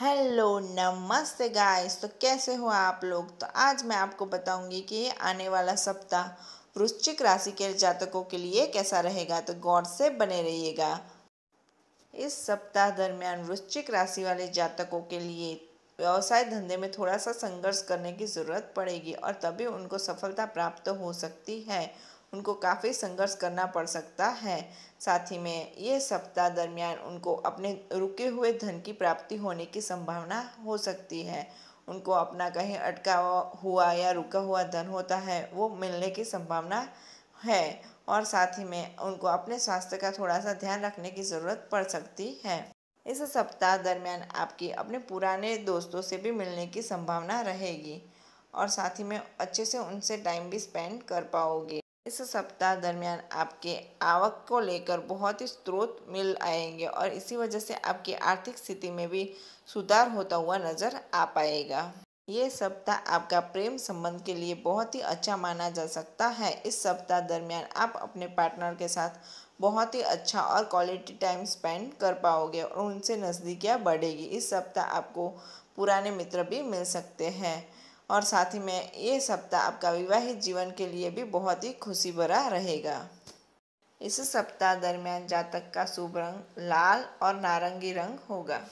hello नमस्ते guys तो कैसे हो आप लोग तो आज मैं आपको बताऊंगी कि आने वाला सप्ताह वृश्चिक राशि के जातकों के लिए कैसा रहेगा तो गौर से बने रहिएगा इस सप्ताह दरमियान वृश्चिक राशि वाले जातकों के लिए व्यवसाय धंधे में थोड़ा सा संघर्ष करने की ज़रूरत पड़ेगी और तभी उनको सफलता प्राप्त हो सकती है उनको काफ़ी संघर्ष करना पड़ सकता है साथ ही में ये सप्ताह दरमियान उनको अपने रुके हुए धन की प्राप्ति होने की संभावना हो सकती है उनको अपना कहीं अटका हुआ या रुका हुआ धन होता है वो मिलने की संभावना है और साथ ही में उनको अपने स्वास्थ्य का थोड़ा सा ध्यान रखने की ज़रूरत पड़ सकती है इस सप्ताह दरमियान आपकी अपने पुराने दोस्तों से भी मिलने की संभावना रहेगी और साथ ही में अच्छे से उनसे टाइम भी स्पेंड कर पाओगे इस सप्ताह दरमियान आपके आवक को लेकर बहुत ही स्रोत मिल आएंगे और इसी वजह से आपकी आर्थिक स्थिति में भी सुधार होता हुआ नज़र आ पाएगा ये सप्ताह आपका प्रेम संबंध के लिए बहुत ही अच्छा माना जा सकता है इस सप्ताह दरमियान आप अपने पार्टनर के साथ बहुत ही अच्छा और क्वालिटी टाइम स्पेंड कर पाओगे और उनसे नज़दीकियाँ बढ़ेगी इस सप्ताह आपको पुराने मित्र भी मिल सकते हैं और साथ ही में ये सप्ताह आपका विवाहित जीवन के लिए भी बहुत ही खुशी भरा रहेगा इस सप्ताह दरमियान जातक का शुभ रंग लाल और नारंगी रंग होगा